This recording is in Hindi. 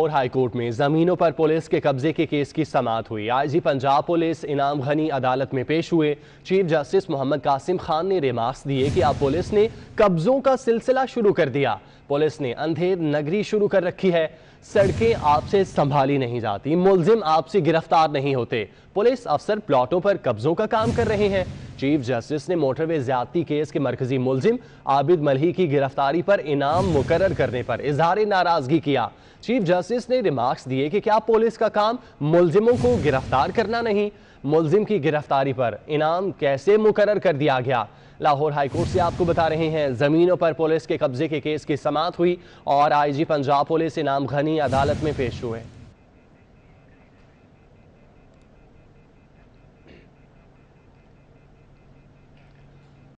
और हाई कोर्ट में जमीनों पर पुलिस के कब्जे के केस की समाप्त हुई आईजी पंजाब पुलिस इनाम घनी अदालत में पेश हुए चीफ जस्टिस मोहम्मद कासिम खान ने रिमार्क्स दिए कि अब पुलिस ने कब्जों का सिलसिला शुरू कर दिया पुलिस ने अंधेर नगरी शुरू कर रखी है सड़कें आपसे संभाली नहीं जाती मुलजिम आपसे गिरफ्तार नहीं होते पुलिस अफसर प्लॉटों पर कब्जों का काम कर रहे हैं चीफ जस्टिस ने मोटरवे ज्यादती केस के मरकजी मुलजिम आबिद मलही की गिरफ्तारी पर इनाम मुकर करने पर इजहार नाराजगी किया चीफ जस्टिस ने रिमार्क्स दिए कि क्या पुलिस का काम मुलजिमों को गिरफ्तार करना नहीं मुलजिम की गिरफ्तारी पर इनाम कैसे मुकर कर दिया गया लाहौर हाईकोर्ट से आपको बता रहे हैं ज़मीनों पर पुलिस के कब्जे के केस की समात हुई और आईजी पंजाब पुलिस इनाम घनी अदालत में पेश हुए